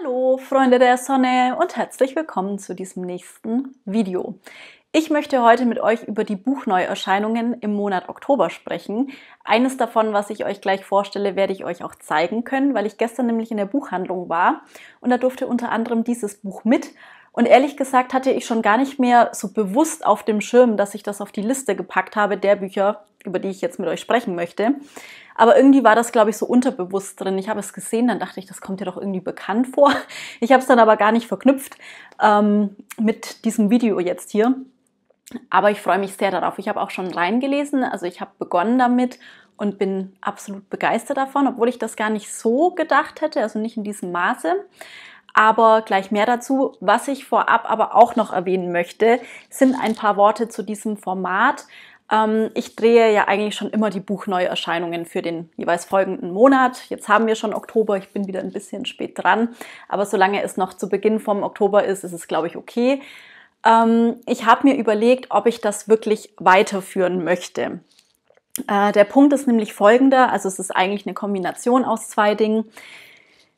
Hallo Freunde der Sonne und herzlich willkommen zu diesem nächsten Video. Ich möchte heute mit euch über die Buchneuerscheinungen im Monat Oktober sprechen. Eines davon, was ich euch gleich vorstelle, werde ich euch auch zeigen können, weil ich gestern nämlich in der Buchhandlung war und da durfte unter anderem dieses Buch mit. Und ehrlich gesagt hatte ich schon gar nicht mehr so bewusst auf dem Schirm, dass ich das auf die Liste gepackt habe der Bücher, über die ich jetzt mit euch sprechen möchte. Aber irgendwie war das, glaube ich, so unterbewusst drin. Ich habe es gesehen, dann dachte ich, das kommt ja doch irgendwie bekannt vor. Ich habe es dann aber gar nicht verknüpft ähm, mit diesem Video jetzt hier. Aber ich freue mich sehr darauf. Ich habe auch schon reingelesen, also ich habe begonnen damit und bin absolut begeistert davon, obwohl ich das gar nicht so gedacht hätte, also nicht in diesem Maße. Aber gleich mehr dazu. Was ich vorab aber auch noch erwähnen möchte, sind ein paar Worte zu diesem Format. Ähm, ich drehe ja eigentlich schon immer die Buchneuerscheinungen für den jeweils folgenden Monat. Jetzt haben wir schon Oktober, ich bin wieder ein bisschen spät dran, aber solange es noch zu Beginn vom Oktober ist, ist es, glaube ich, okay. Ähm, ich habe mir überlegt, ob ich das wirklich weiterführen möchte. Äh, der Punkt ist nämlich folgender, also es ist eigentlich eine Kombination aus zwei Dingen.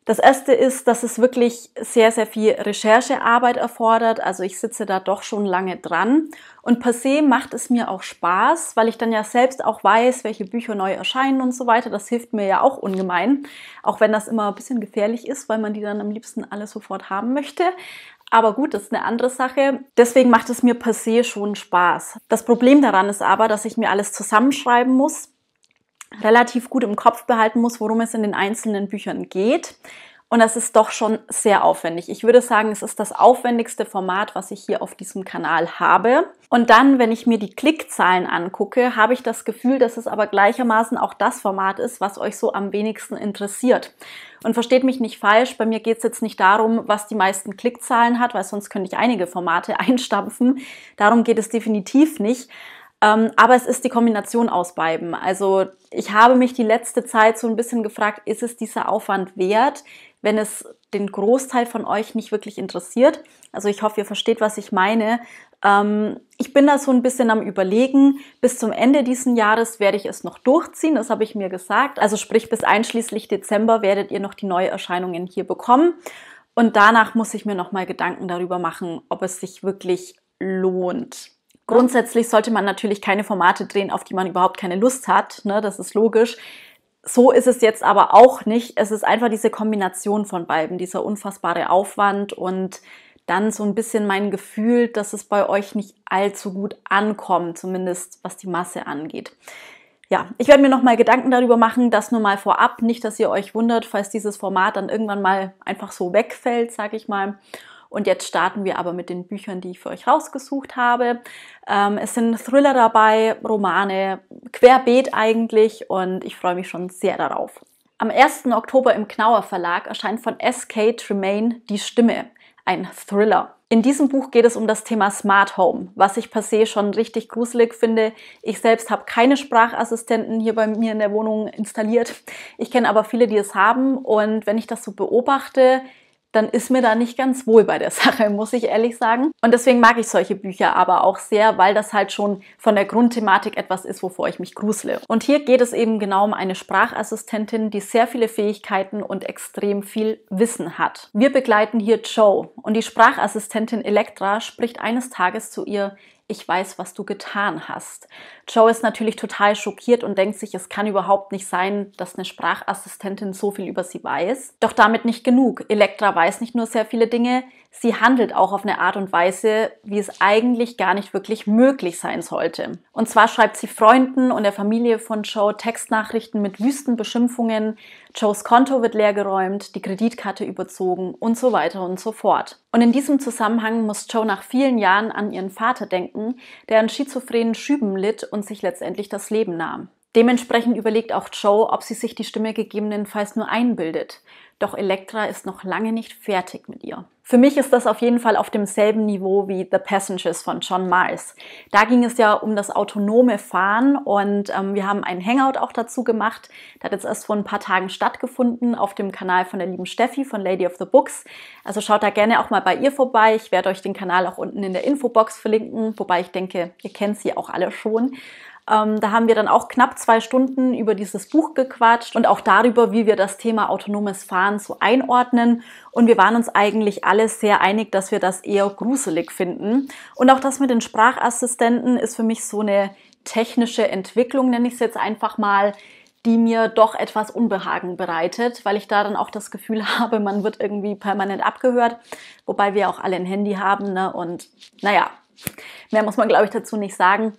Das erste ist, dass es wirklich sehr, sehr viel Recherchearbeit erfordert. Also ich sitze da doch schon lange dran. Und per se macht es mir auch Spaß, weil ich dann ja selbst auch weiß, welche Bücher neu erscheinen und so weiter. Das hilft mir ja auch ungemein. Auch wenn das immer ein bisschen gefährlich ist, weil man die dann am liebsten alle sofort haben möchte. Aber gut, das ist eine andere Sache. Deswegen macht es mir per se schon Spaß. Das Problem daran ist aber, dass ich mir alles zusammenschreiben muss relativ gut im Kopf behalten muss, worum es in den einzelnen Büchern geht. Und das ist doch schon sehr aufwendig. Ich würde sagen, es ist das aufwendigste Format, was ich hier auf diesem Kanal habe. Und dann, wenn ich mir die Klickzahlen angucke, habe ich das Gefühl, dass es aber gleichermaßen auch das Format ist, was euch so am wenigsten interessiert. Und versteht mich nicht falsch, bei mir geht es jetzt nicht darum, was die meisten Klickzahlen hat, weil sonst könnte ich einige Formate einstampfen. Darum geht es definitiv nicht. Ähm, aber es ist die Kombination aus beiden. Also ich habe mich die letzte Zeit so ein bisschen gefragt, ist es dieser Aufwand wert, wenn es den Großteil von euch nicht wirklich interessiert? Also ich hoffe, ihr versteht, was ich meine. Ähm, ich bin da so ein bisschen am Überlegen. Bis zum Ende dieses Jahres werde ich es noch durchziehen, das habe ich mir gesagt. Also sprich, bis einschließlich Dezember werdet ihr noch die Neuerscheinungen hier bekommen. Und danach muss ich mir nochmal Gedanken darüber machen, ob es sich wirklich lohnt. Grundsätzlich sollte man natürlich keine Formate drehen, auf die man überhaupt keine Lust hat. Ne? Das ist logisch. So ist es jetzt aber auch nicht. Es ist einfach diese Kombination von beiden, dieser unfassbare Aufwand und dann so ein bisschen mein Gefühl, dass es bei euch nicht allzu gut ankommt, zumindest was die Masse angeht. Ja, ich werde mir nochmal Gedanken darüber machen, das nur mal vorab, nicht, dass ihr euch wundert, falls dieses Format dann irgendwann mal einfach so wegfällt, sage ich mal. Und jetzt starten wir aber mit den Büchern, die ich für euch rausgesucht habe. Ähm, es sind Thriller dabei, Romane, querbeet eigentlich und ich freue mich schon sehr darauf. Am 1. Oktober im Knauer Verlag erscheint von S.K. Tremaine Die Stimme, ein Thriller. In diesem Buch geht es um das Thema Smart Home, was ich per se schon richtig gruselig finde. Ich selbst habe keine Sprachassistenten hier bei mir in der Wohnung installiert. Ich kenne aber viele, die es haben und wenn ich das so beobachte, dann ist mir da nicht ganz wohl bei der Sache, muss ich ehrlich sagen. Und deswegen mag ich solche Bücher aber auch sehr, weil das halt schon von der Grundthematik etwas ist, wovor ich mich grusle. Und hier geht es eben genau um eine Sprachassistentin, die sehr viele Fähigkeiten und extrem viel Wissen hat. Wir begleiten hier Joe und die Sprachassistentin Elektra spricht eines Tages zu ihr, ich weiß, was du getan hast. Joe ist natürlich total schockiert und denkt sich, es kann überhaupt nicht sein, dass eine Sprachassistentin so viel über sie weiß. Doch damit nicht genug. Elektra weiß nicht nur sehr viele Dinge, sie handelt auch auf eine Art und Weise, wie es eigentlich gar nicht wirklich möglich sein sollte. Und zwar schreibt sie Freunden und der Familie von Joe Textnachrichten mit wüsten Beschimpfungen, Joes Konto wird leergeräumt, die Kreditkarte überzogen und so weiter und so fort. Und in diesem Zusammenhang muss Joe nach vielen Jahren an ihren Vater denken, der an schizophrenen Schüben litt und sich letztendlich das Leben nahm. Dementsprechend überlegt auch Joe, ob sie sich die Stimme gegebenenfalls nur einbildet. Doch Elektra ist noch lange nicht fertig mit ihr. Für mich ist das auf jeden Fall auf demselben Niveau wie The Passengers von John Mars. Da ging es ja um das autonome Fahren und ähm, wir haben einen Hangout auch dazu gemacht. Das hat jetzt erst vor ein paar Tagen stattgefunden auf dem Kanal von der lieben Steffi von Lady of the Books. Also schaut da gerne auch mal bei ihr vorbei. Ich werde euch den Kanal auch unten in der Infobox verlinken, wobei ich denke, ihr kennt sie auch alle schon. Ähm, da haben wir dann auch knapp zwei Stunden über dieses Buch gequatscht und auch darüber, wie wir das Thema autonomes Fahren so einordnen. Und wir waren uns eigentlich alle sehr einig, dass wir das eher gruselig finden. Und auch das mit den Sprachassistenten ist für mich so eine technische Entwicklung, nenne ich es jetzt einfach mal, die mir doch etwas Unbehagen bereitet, weil ich da dann auch das Gefühl habe, man wird irgendwie permanent abgehört, wobei wir auch alle ein Handy haben ne? und naja, mehr muss man glaube ich dazu nicht sagen.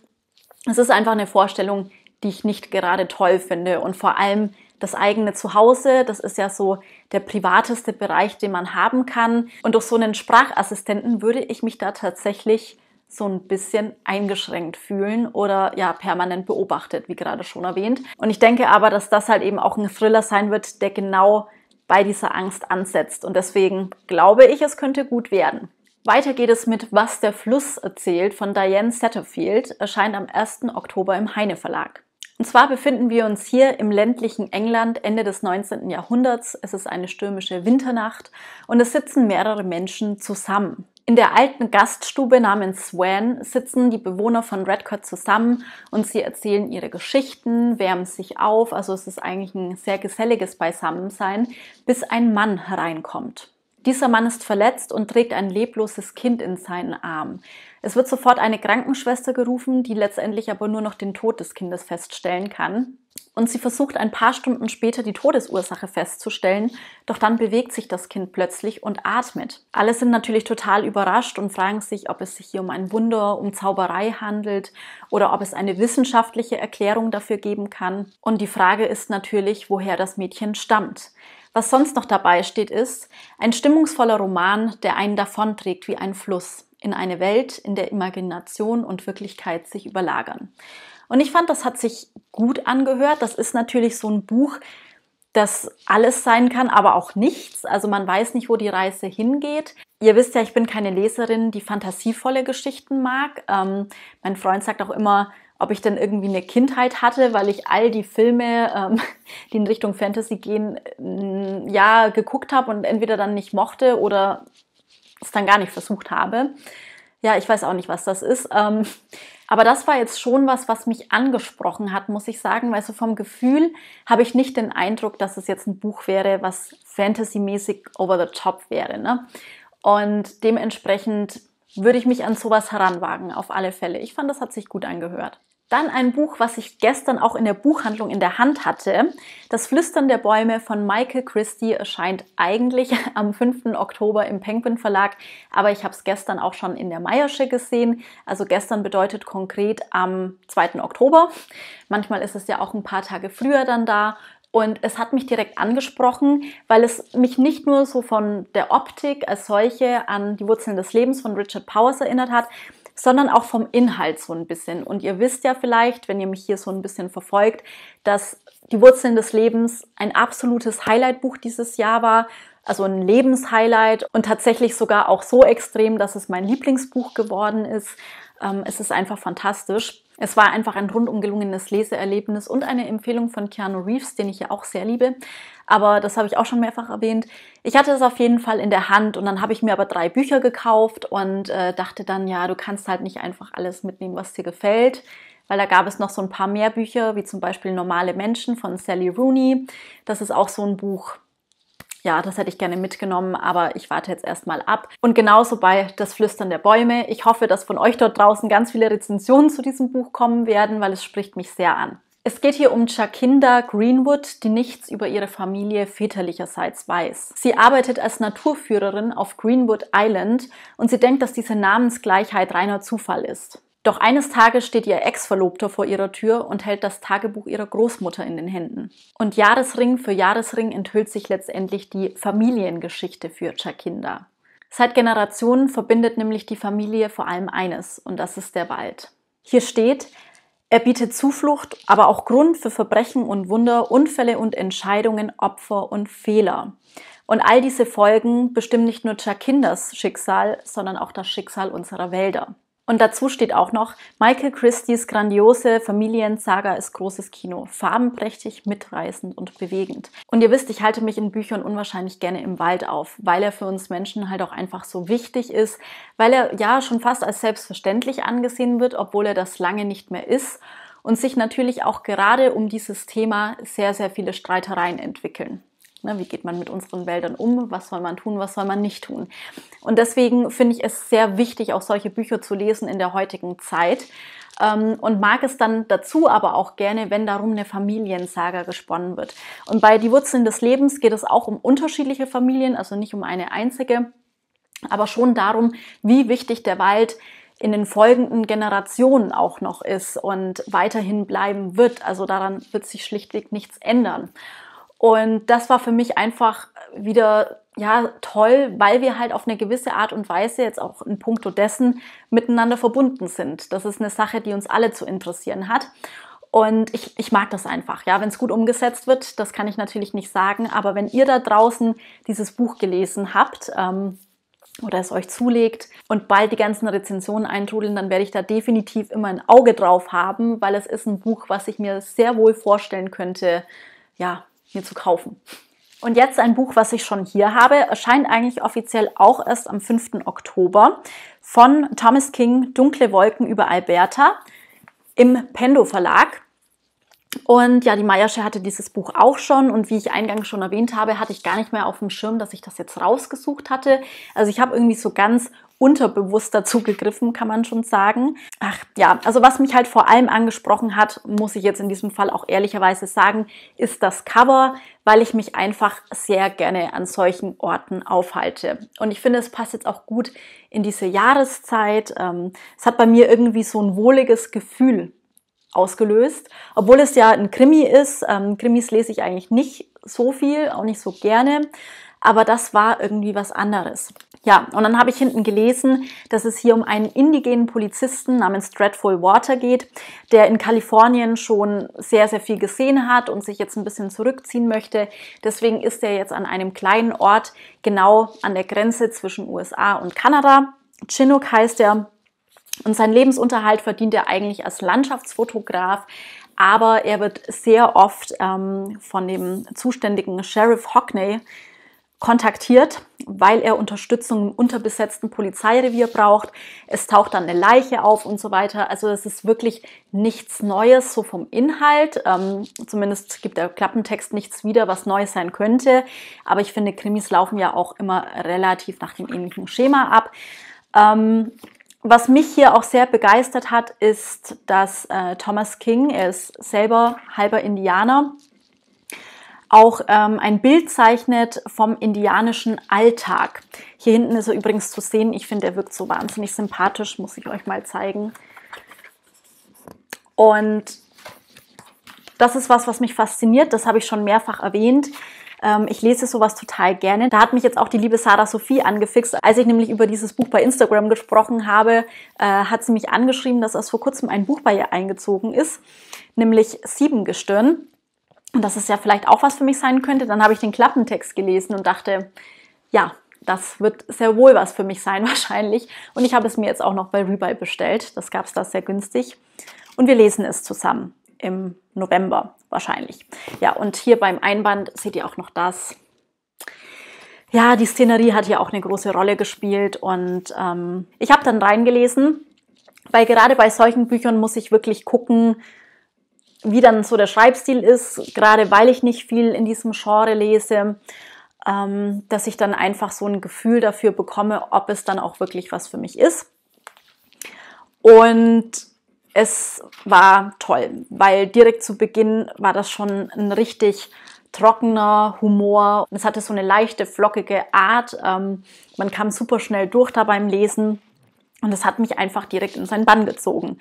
Es ist einfach eine Vorstellung, die ich nicht gerade toll finde und vor allem das eigene Zuhause, das ist ja so der privateste Bereich, den man haben kann. Und durch so einen Sprachassistenten würde ich mich da tatsächlich so ein bisschen eingeschränkt fühlen oder ja permanent beobachtet, wie gerade schon erwähnt. Und ich denke aber, dass das halt eben auch ein Thriller sein wird, der genau bei dieser Angst ansetzt. Und deswegen glaube ich, es könnte gut werden. Weiter geht es mit Was der Fluss erzählt von Diane Satterfield, erscheint am 1. Oktober im Heine Verlag. Und zwar befinden wir uns hier im ländlichen England Ende des 19. Jahrhunderts. Es ist eine stürmische Winternacht und es sitzen mehrere Menschen zusammen. In der alten Gaststube namens Swan sitzen die Bewohner von Redcott zusammen und sie erzählen ihre Geschichten, wärmen sich auf, also es ist eigentlich ein sehr geselliges Beisammensein, bis ein Mann hereinkommt. Dieser Mann ist verletzt und trägt ein lebloses Kind in seinen Armen. Es wird sofort eine Krankenschwester gerufen, die letztendlich aber nur noch den Tod des Kindes feststellen kann. Und sie versucht ein paar Stunden später die Todesursache festzustellen, doch dann bewegt sich das Kind plötzlich und atmet. Alle sind natürlich total überrascht und fragen sich, ob es sich hier um ein Wunder, um Zauberei handelt oder ob es eine wissenschaftliche Erklärung dafür geben kann. Und die Frage ist natürlich, woher das Mädchen stammt. Was sonst noch dabei steht, ist ein stimmungsvoller Roman, der einen davonträgt wie ein Fluss in eine Welt, in der Imagination und Wirklichkeit sich überlagern. Und ich fand, das hat sich gut angehört. Das ist natürlich so ein Buch, das alles sein kann, aber auch nichts. Also man weiß nicht, wo die Reise hingeht. Ihr wisst ja, ich bin keine Leserin, die fantasievolle Geschichten mag. Ähm, mein Freund sagt auch immer, ob ich denn irgendwie eine Kindheit hatte, weil ich all die Filme, ähm, die in Richtung Fantasy gehen, mm, ja, geguckt habe und entweder dann nicht mochte oder es dann gar nicht versucht habe. Ja, ich weiß auch nicht, was das ist. Ähm, aber das war jetzt schon was, was mich angesprochen hat, muss ich sagen, weil so vom Gefühl habe ich nicht den Eindruck, dass es jetzt ein Buch wäre, was fantasymäßig over the top wäre. Ne? Und dementsprechend würde ich mich an sowas heranwagen, auf alle Fälle. Ich fand, das hat sich gut angehört. Dann ein Buch, was ich gestern auch in der Buchhandlung in der Hand hatte. Das Flüstern der Bäume von Michael Christie erscheint eigentlich am 5. Oktober im Penguin Verlag, aber ich habe es gestern auch schon in der Meiersche gesehen. Also gestern bedeutet konkret am 2. Oktober. Manchmal ist es ja auch ein paar Tage früher dann da. Und es hat mich direkt angesprochen, weil es mich nicht nur so von der Optik als solche an die Wurzeln des Lebens von Richard Powers erinnert hat, sondern auch vom Inhalt so ein bisschen. Und ihr wisst ja vielleicht, wenn ihr mich hier so ein bisschen verfolgt, dass die Wurzeln des Lebens ein absolutes Highlightbuch dieses Jahr war. Also ein Lebenshighlight und tatsächlich sogar auch so extrem, dass es mein Lieblingsbuch geworden ist. Ähm, es ist einfach fantastisch. Es war einfach ein rundum gelungenes Leseerlebnis und eine Empfehlung von Keanu Reeves, den ich ja auch sehr liebe. Aber das habe ich auch schon mehrfach erwähnt. Ich hatte es auf jeden Fall in der Hand und dann habe ich mir aber drei Bücher gekauft und äh, dachte dann, ja, du kannst halt nicht einfach alles mitnehmen, was dir gefällt weil da gab es noch so ein paar mehr Bücher, wie zum Beispiel Normale Menschen von Sally Rooney. Das ist auch so ein Buch, ja, das hätte ich gerne mitgenommen, aber ich warte jetzt erstmal ab. Und genauso bei Das Flüstern der Bäume. Ich hoffe, dass von euch dort draußen ganz viele Rezensionen zu diesem Buch kommen werden, weil es spricht mich sehr an. Es geht hier um Jacinda Greenwood, die nichts über ihre Familie väterlicherseits weiß. Sie arbeitet als Naturführerin auf Greenwood Island und sie denkt, dass diese Namensgleichheit reiner Zufall ist. Doch eines Tages steht ihr Ex-Verlobter vor ihrer Tür und hält das Tagebuch ihrer Großmutter in den Händen. Und Jahresring für Jahresring enthüllt sich letztendlich die Familiengeschichte für Chakinda. Seit Generationen verbindet nämlich die Familie vor allem eines, und das ist der Wald. Hier steht, er bietet Zuflucht, aber auch Grund für Verbrechen und Wunder, Unfälle und Entscheidungen, Opfer und Fehler. Und all diese Folgen bestimmen nicht nur Chakindas Schicksal, sondern auch das Schicksal unserer Wälder. Und dazu steht auch noch, Michael Christie's grandiose Familiensaga ist großes Kino, farbenprächtig, mitreißend und bewegend. Und ihr wisst, ich halte mich in Büchern unwahrscheinlich gerne im Wald auf, weil er für uns Menschen halt auch einfach so wichtig ist, weil er ja schon fast als selbstverständlich angesehen wird, obwohl er das lange nicht mehr ist und sich natürlich auch gerade um dieses Thema sehr, sehr viele Streitereien entwickeln. Ne, wie geht man mit unseren Wäldern um? Was soll man tun? Was soll man nicht tun? Und deswegen finde ich es sehr wichtig, auch solche Bücher zu lesen in der heutigen Zeit. Ähm, und mag es dann dazu aber auch gerne, wenn darum eine Familiensaga gesponnen wird. Und bei Die Wurzeln des Lebens geht es auch um unterschiedliche Familien, also nicht um eine einzige, aber schon darum, wie wichtig der Wald in den folgenden Generationen auch noch ist und weiterhin bleiben wird. Also daran wird sich schlichtweg nichts ändern. Und das war für mich einfach wieder ja toll, weil wir halt auf eine gewisse Art und Weise jetzt auch in puncto dessen miteinander verbunden sind. Das ist eine Sache, die uns alle zu interessieren hat. Und ich, ich mag das einfach. Ja, wenn es gut umgesetzt wird, das kann ich natürlich nicht sagen. Aber wenn ihr da draußen dieses Buch gelesen habt ähm, oder es euch zulegt und bald die ganzen Rezensionen eintrudeln, dann werde ich da definitiv immer ein Auge drauf haben, weil es ist ein Buch, was ich mir sehr wohl vorstellen könnte, ja, mir zu kaufen. Und jetzt ein Buch, was ich schon hier habe, erscheint eigentlich offiziell auch erst am 5. Oktober von Thomas King, Dunkle Wolken über Alberta im Pendo Verlag. Und ja, die Meiersche hatte dieses Buch auch schon und wie ich eingangs schon erwähnt habe, hatte ich gar nicht mehr auf dem Schirm, dass ich das jetzt rausgesucht hatte. Also ich habe irgendwie so ganz unterbewusst dazu gegriffen, kann man schon sagen. Ach ja, also was mich halt vor allem angesprochen hat, muss ich jetzt in diesem Fall auch ehrlicherweise sagen, ist das Cover, weil ich mich einfach sehr gerne an solchen Orten aufhalte. Und ich finde, es passt jetzt auch gut in diese Jahreszeit. Ähm, es hat bei mir irgendwie so ein wohliges Gefühl, ausgelöst. Obwohl es ja ein Krimi ist. Ähm, Krimis lese ich eigentlich nicht so viel, auch nicht so gerne. Aber das war irgendwie was anderes. Ja, und dann habe ich hinten gelesen, dass es hier um einen indigenen Polizisten namens Dreadful Water geht, der in Kalifornien schon sehr, sehr viel gesehen hat und sich jetzt ein bisschen zurückziehen möchte. Deswegen ist er jetzt an einem kleinen Ort genau an der Grenze zwischen USA und Kanada. Chinook heißt er und seinen Lebensunterhalt verdient er eigentlich als Landschaftsfotograf, aber er wird sehr oft ähm, von dem zuständigen Sheriff Hockney kontaktiert, weil er Unterstützung im unterbesetzten Polizeirevier braucht. Es taucht dann eine Leiche auf und so weiter. Also es ist wirklich nichts Neues so vom Inhalt. Ähm, zumindest gibt der Klappentext nichts wieder, was neu sein könnte. Aber ich finde, Krimis laufen ja auch immer relativ nach dem ähnlichen Schema ab. Ähm, was mich hier auch sehr begeistert hat, ist, dass äh, Thomas King, er ist selber halber Indianer, auch ähm, ein Bild zeichnet vom indianischen Alltag. Hier hinten ist er übrigens zu sehen. Ich finde, er wirkt so wahnsinnig sympathisch, muss ich euch mal zeigen. Und das ist was, was mich fasziniert. Das habe ich schon mehrfach erwähnt. Ähm, ich lese sowas total gerne. Da hat mich jetzt auch die liebe Sarah Sophie angefixt. Als ich nämlich über dieses Buch bei Instagram gesprochen habe, äh, hat sie mich angeschrieben, dass erst vor kurzem ein Buch bei ihr eingezogen ist, nämlich Siebengestirn. Und dass es ja vielleicht auch was für mich sein könnte. Dann habe ich den Klappentext gelesen und dachte, ja, das wird sehr wohl was für mich sein wahrscheinlich. Und ich habe es mir jetzt auch noch bei Rebuy bestellt. Das gab es da sehr günstig. Und wir lesen es zusammen im November wahrscheinlich. Ja, und hier beim Einband seht ihr auch noch das. Ja, die Szenerie hat hier auch eine große Rolle gespielt und ähm, ich habe dann reingelesen, weil gerade bei solchen Büchern muss ich wirklich gucken, wie dann so der Schreibstil ist, gerade weil ich nicht viel in diesem Genre lese, ähm, dass ich dann einfach so ein Gefühl dafür bekomme, ob es dann auch wirklich was für mich ist. Und es war toll, weil direkt zu Beginn war das schon ein richtig trockener Humor. Es hatte so eine leichte, flockige Art. Ähm, man kam super schnell durch da beim Lesen und es hat mich einfach direkt in seinen Bann gezogen.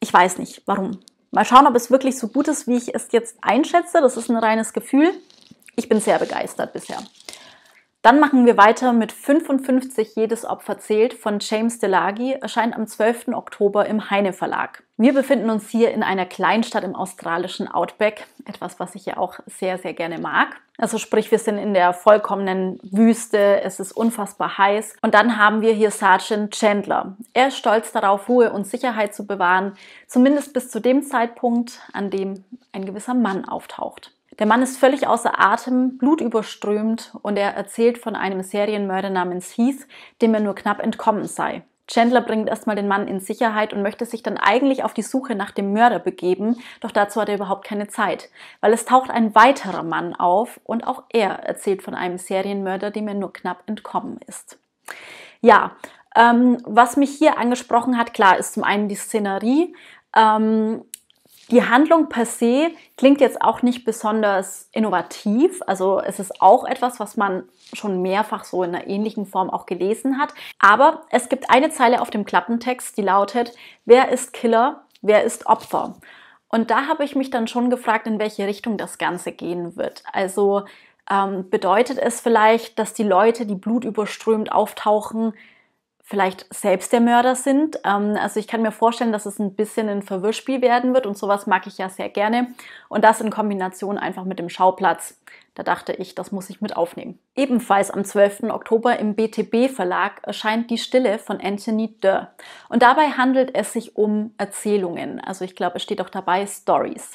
Ich weiß nicht, warum. Mal schauen, ob es wirklich so gut ist, wie ich es jetzt einschätze. Das ist ein reines Gefühl. Ich bin sehr begeistert bisher. Dann machen wir weiter mit 55 Jedes Opfer zählt von James DeLagi, erscheint am 12. Oktober im Heine Verlag. Wir befinden uns hier in einer Kleinstadt im australischen Outback, etwas, was ich ja auch sehr, sehr gerne mag. Also sprich, wir sind in der vollkommenen Wüste, es ist unfassbar heiß. Und dann haben wir hier Sergeant Chandler. Er ist stolz darauf, Ruhe und Sicherheit zu bewahren, zumindest bis zu dem Zeitpunkt, an dem ein gewisser Mann auftaucht. Der Mann ist völlig außer Atem, blutüberströmt und er erzählt von einem Serienmörder namens Heath, dem er nur knapp entkommen sei. Chandler bringt erstmal den Mann in Sicherheit und möchte sich dann eigentlich auf die Suche nach dem Mörder begeben, doch dazu hat er überhaupt keine Zeit, weil es taucht ein weiterer Mann auf und auch er erzählt von einem Serienmörder, dem er nur knapp entkommen ist. Ja, ähm, was mich hier angesprochen hat, klar, ist zum einen die Szenerie. Ähm, die Handlung per se klingt jetzt auch nicht besonders innovativ. Also es ist auch etwas, was man schon mehrfach so in einer ähnlichen Form auch gelesen hat. Aber es gibt eine Zeile auf dem Klappentext, die lautet, wer ist Killer, wer ist Opfer? Und da habe ich mich dann schon gefragt, in welche Richtung das Ganze gehen wird. Also ähm, bedeutet es vielleicht, dass die Leute, die blutüberströmt auftauchen, vielleicht selbst der Mörder sind. Ähm, also ich kann mir vorstellen, dass es ein bisschen ein Verwirrspiel werden wird und sowas mag ich ja sehr gerne. Und das in Kombination einfach mit dem Schauplatz. Da dachte ich, das muss ich mit aufnehmen. Ebenfalls am 12. Oktober im BTB Verlag erscheint Die Stille von Anthony Durr. Und dabei handelt es sich um Erzählungen. Also ich glaube, es steht auch dabei Stories.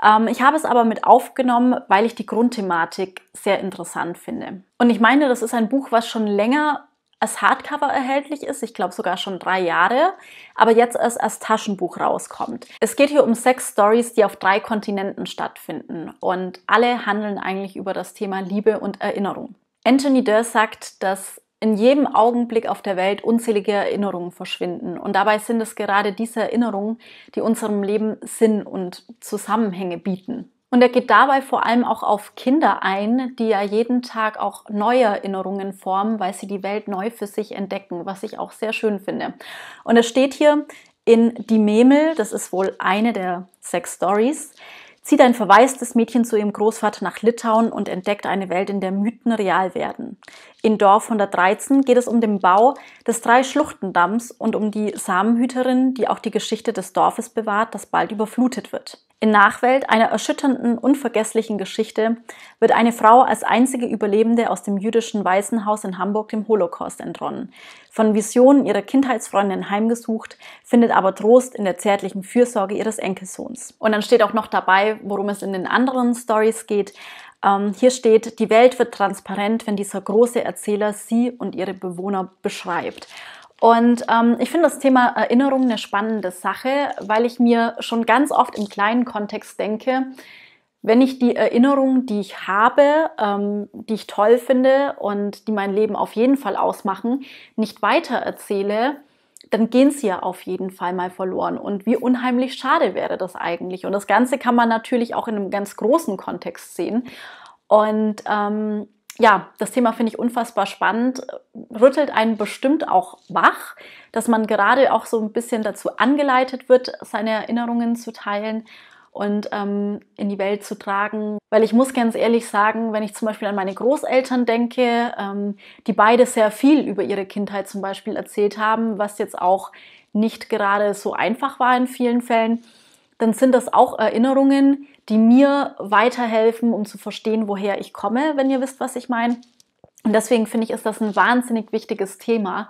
Ähm, ich habe es aber mit aufgenommen, weil ich die Grundthematik sehr interessant finde. Und ich meine, das ist ein Buch, was schon länger als Hardcover erhältlich ist, ich glaube sogar schon drei Jahre, aber jetzt erst als Taschenbuch rauskommt. Es geht hier um sechs Stories, die auf drei Kontinenten stattfinden und alle handeln eigentlich über das Thema Liebe und Erinnerung. Anthony Durr sagt, dass in jedem Augenblick auf der Welt unzählige Erinnerungen verschwinden. Und dabei sind es gerade diese Erinnerungen, die unserem Leben Sinn und Zusammenhänge bieten. Und er geht dabei vor allem auch auf Kinder ein, die ja jeden Tag auch neue Erinnerungen formen, weil sie die Welt neu für sich entdecken, was ich auch sehr schön finde. Und es steht hier in Die Memel, das ist wohl eine der sechs Stories, zieht ein verwaistes Mädchen zu ihrem Großvater nach Litauen und entdeckt eine Welt, in der Mythen real werden. In Dorf 113 geht es um den Bau des Drei-Schluchtendamms und um die Samenhüterin, die auch die Geschichte des Dorfes bewahrt, das bald überflutet wird. In Nachwelt, einer erschütternden, unvergesslichen Geschichte, wird eine Frau als einzige Überlebende aus dem jüdischen Waisenhaus in Hamburg dem Holocaust entronnen. Von Visionen ihrer Kindheitsfreundin heimgesucht, findet aber Trost in der zärtlichen Fürsorge ihres Enkelsohns. Und dann steht auch noch dabei, worum es in den anderen Stories geht. Ähm, hier steht, die Welt wird transparent, wenn dieser große Erzähler sie und ihre Bewohner beschreibt. Und ähm, ich finde das Thema Erinnerung eine spannende Sache, weil ich mir schon ganz oft im kleinen Kontext denke, wenn ich die Erinnerungen, die ich habe, ähm, die ich toll finde und die mein Leben auf jeden Fall ausmachen, nicht weiter erzähle, dann gehen sie ja auf jeden Fall mal verloren. Und wie unheimlich schade wäre das eigentlich. Und das Ganze kann man natürlich auch in einem ganz großen Kontext sehen. Und ähm, ja, das Thema finde ich unfassbar spannend, rüttelt einen bestimmt auch wach, dass man gerade auch so ein bisschen dazu angeleitet wird, seine Erinnerungen zu teilen und ähm, in die Welt zu tragen. Weil ich muss ganz ehrlich sagen, wenn ich zum Beispiel an meine Großeltern denke, ähm, die beide sehr viel über ihre Kindheit zum Beispiel erzählt haben, was jetzt auch nicht gerade so einfach war in vielen Fällen, dann sind das auch Erinnerungen, die mir weiterhelfen, um zu verstehen, woher ich komme, wenn ihr wisst, was ich meine. Und deswegen finde ich, ist das ein wahnsinnig wichtiges Thema,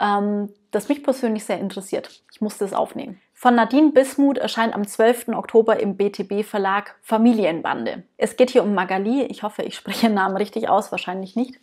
ähm, das mich persönlich sehr interessiert. Ich musste es aufnehmen. Von Nadine Bismuth erscheint am 12. Oktober im BTB Verlag Familienbande. Es geht hier um Magali. Ich hoffe, ich spreche ihren Namen richtig aus, wahrscheinlich nicht.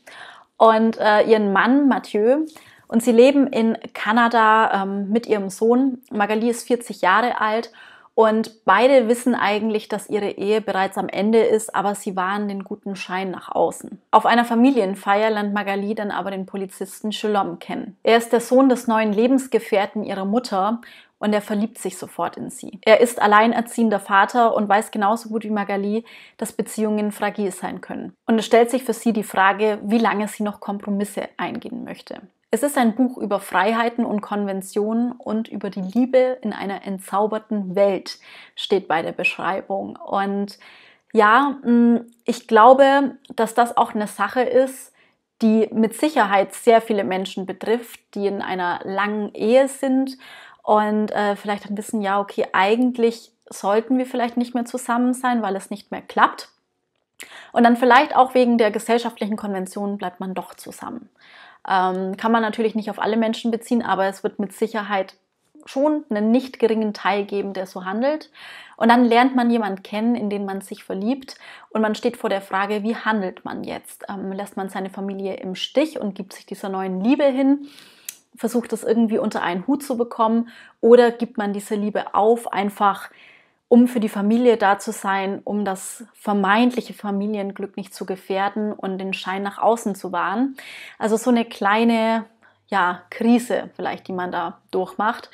Und äh, ihren Mann Mathieu. Und sie leben in Kanada ähm, mit ihrem Sohn. Magali ist 40 Jahre alt und beide wissen eigentlich, dass ihre Ehe bereits am Ende ist, aber sie wahren den guten Schein nach außen. Auf einer Familienfeier lernt Magali dann aber den Polizisten Shalom kennen. Er ist der Sohn des neuen Lebensgefährten ihrer Mutter und er verliebt sich sofort in sie. Er ist alleinerziehender Vater und weiß genauso gut wie Magali, dass Beziehungen fragil sein können. Und es stellt sich für sie die Frage, wie lange sie noch Kompromisse eingehen möchte. Es ist ein Buch über Freiheiten und Konventionen und über die Liebe in einer entzauberten Welt, steht bei der Beschreibung. Und ja, mm, ich glaube, dass das auch eine Sache ist, die mit Sicherheit sehr viele Menschen betrifft, die in einer langen Ehe sind und äh, vielleicht dann wissen, ja, okay, eigentlich sollten wir vielleicht nicht mehr zusammen sein, weil es nicht mehr klappt. Und dann vielleicht auch wegen der gesellschaftlichen Konvention bleibt man doch zusammen. Ähm, kann man natürlich nicht auf alle Menschen beziehen, aber es wird mit Sicherheit schon einen nicht geringen Teil geben, der so handelt. Und dann lernt man jemanden kennen, in den man sich verliebt. Und man steht vor der Frage, wie handelt man jetzt? Ähm, lässt man seine Familie im Stich und gibt sich dieser neuen Liebe hin? versucht das irgendwie unter einen Hut zu bekommen oder gibt man diese Liebe auf, einfach um für die Familie da zu sein, um das vermeintliche Familienglück nicht zu gefährden und den Schein nach außen zu wahren. Also so eine kleine ja, Krise vielleicht, die man da durchmacht.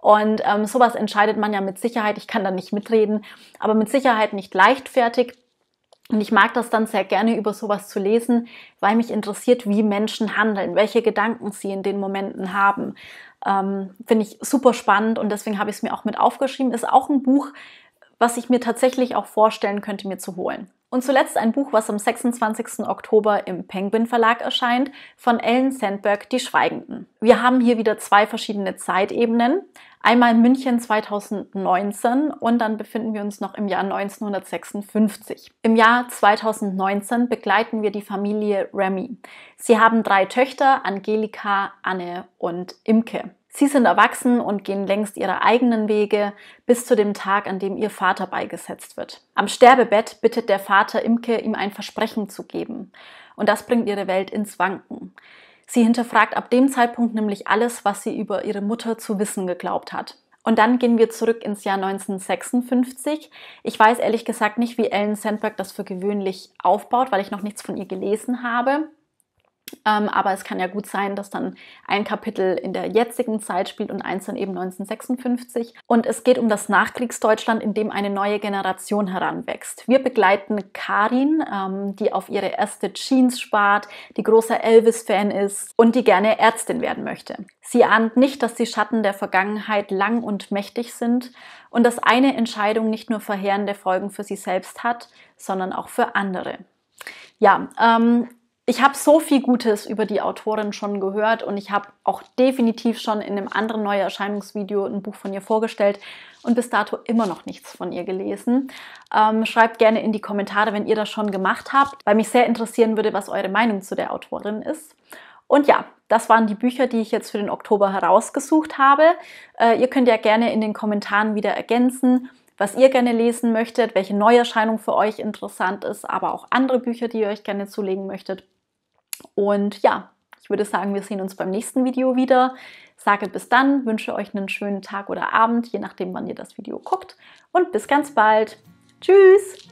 Und ähm, sowas entscheidet man ja mit Sicherheit, ich kann da nicht mitreden, aber mit Sicherheit nicht leichtfertig. Und ich mag das dann sehr gerne, über sowas zu lesen, weil mich interessiert, wie Menschen handeln, welche Gedanken sie in den Momenten haben. Ähm, Finde ich super spannend und deswegen habe ich es mir auch mit aufgeschrieben. Ist auch ein Buch, was ich mir tatsächlich auch vorstellen könnte, mir zu holen. Und zuletzt ein Buch, was am 26. Oktober im Penguin Verlag erscheint, von Ellen Sandberg, Die Schweigenden. Wir haben hier wieder zwei verschiedene Zeitebenen. Einmal München 2019 und dann befinden wir uns noch im Jahr 1956. Im Jahr 2019 begleiten wir die Familie Remy. Sie haben drei Töchter, Angelika, Anne und Imke. Sie sind erwachsen und gehen längst ihre eigenen Wege bis zu dem Tag, an dem ihr Vater beigesetzt wird. Am Sterbebett bittet der Vater Imke, ihm ein Versprechen zu geben. Und das bringt ihre Welt ins Wanken. Sie hinterfragt ab dem Zeitpunkt nämlich alles, was sie über ihre Mutter zu wissen geglaubt hat. Und dann gehen wir zurück ins Jahr 1956. Ich weiß ehrlich gesagt nicht, wie Ellen Sandberg das für gewöhnlich aufbaut, weil ich noch nichts von ihr gelesen habe. Ähm, aber es kann ja gut sein, dass dann ein Kapitel in der jetzigen Zeit spielt und eins dann eben 1956. Und es geht um das Nachkriegsdeutschland, in dem eine neue Generation heranwächst. Wir begleiten Karin, ähm, die auf ihre erste Jeans spart, die großer Elvis-Fan ist und die gerne Ärztin werden möchte. Sie ahnt nicht, dass die Schatten der Vergangenheit lang und mächtig sind und dass eine Entscheidung nicht nur verheerende Folgen für sie selbst hat, sondern auch für andere. Ja, ähm, ich habe so viel Gutes über die Autorin schon gehört und ich habe auch definitiv schon in einem anderen Neuerscheinungsvideo ein Buch von ihr vorgestellt und bis dato immer noch nichts von ihr gelesen. Ähm, schreibt gerne in die Kommentare, wenn ihr das schon gemacht habt, weil mich sehr interessieren würde, was eure Meinung zu der Autorin ist. Und ja, das waren die Bücher, die ich jetzt für den Oktober herausgesucht habe. Äh, ihr könnt ja gerne in den Kommentaren wieder ergänzen, was ihr gerne lesen möchtet, welche Neuerscheinung für euch interessant ist, aber auch andere Bücher, die ihr euch gerne zulegen möchtet. Und ja, ich würde sagen, wir sehen uns beim nächsten Video wieder. Sage bis dann, wünsche euch einen schönen Tag oder Abend, je nachdem, wann ihr das Video guckt. Und bis ganz bald. Tschüss!